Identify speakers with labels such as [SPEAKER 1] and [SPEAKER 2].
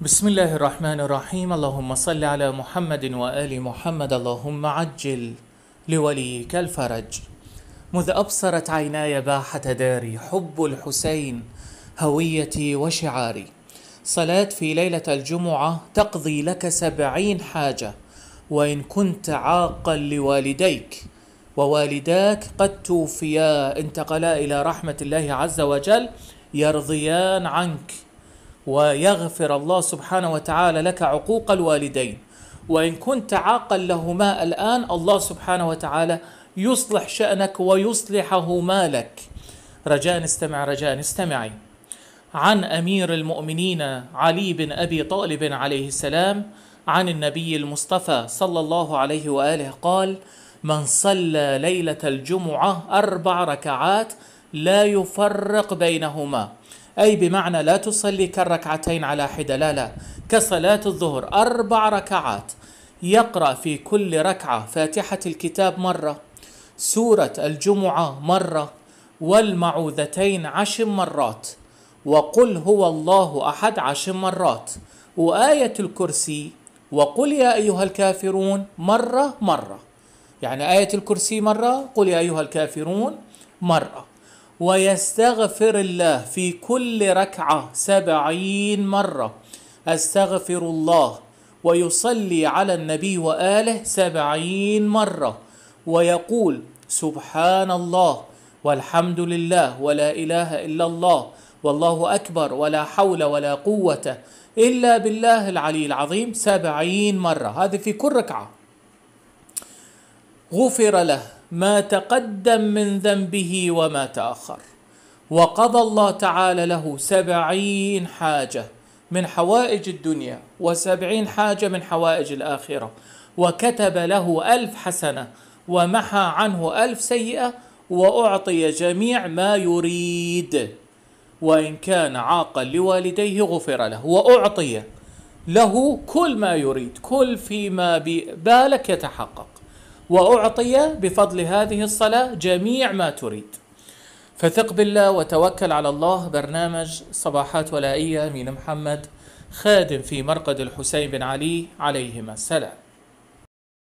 [SPEAKER 1] بسم الله الرحمن الرحيم اللهم صل على محمد وآل محمد اللهم عجل لوليك الفرج مذ أبصرت عيناي باحة داري حب الحسين هويتي وشعاري صلاة في ليلة الجمعة تقضي لك سبعين حاجة وإن كنت عاقا لوالديك ووالداك قد توفيا انتقلا إلى رحمة الله عز وجل يرضيان عنك ويغفر الله سبحانه وتعالى لك عقوق الوالدين وإن كنت عاقا لهما الآن الله سبحانه وتعالى يصلح شأنك ويصلحهما لك رجاء استمع رجاء استمعي عن أمير المؤمنين علي بن أبي طالب عليه السلام عن النبي المصطفى صلى الله عليه وآله قال من صلى ليلة الجمعة أربع ركعات لا يفرق بينهما أي بمعنى لا تصلي كالركعتين على حدة لا لا كصلاة الظهر أربع ركعات يقرأ في كل ركعة فاتحة الكتاب مرة سورة الجمعة مرة والمعوذتين عشر مرات وقل هو الله أحد عشر مرات وآية الكرسي وقل يا أيها الكافرون مرة مرة يعني آية الكرسي مرة قل يا أيها الكافرون مرة ويستغفر الله في كل ركعة سبعين مرة أستغفر الله ويصلي على النبي وآله سبعين مرة ويقول سبحان الله والحمد لله ولا إله إلا الله والله أكبر ولا حول ولا قوة إلا بالله العلي العظيم سبعين مرة هذه في كل ركعة غفر له ما تقدم من ذنبه وما تأخر وقضى الله تعالى له سبعين حاجة من حوائج الدنيا وسبعين حاجة من حوائج الآخرة وكتب له ألف حسنة ومحى عنه ألف سيئة وأعطي جميع ما يريد وإن كان عاقا لوالديه غفر له وأعطي له كل ما يريد كل فيما ببالك يتحقق وأعطي بفضل هذه الصلاة جميع ما تريد فثق بالله وتوكل على الله برنامج صباحات ولائية من محمد خادم في مرقد الحسين بن علي عليهما السلام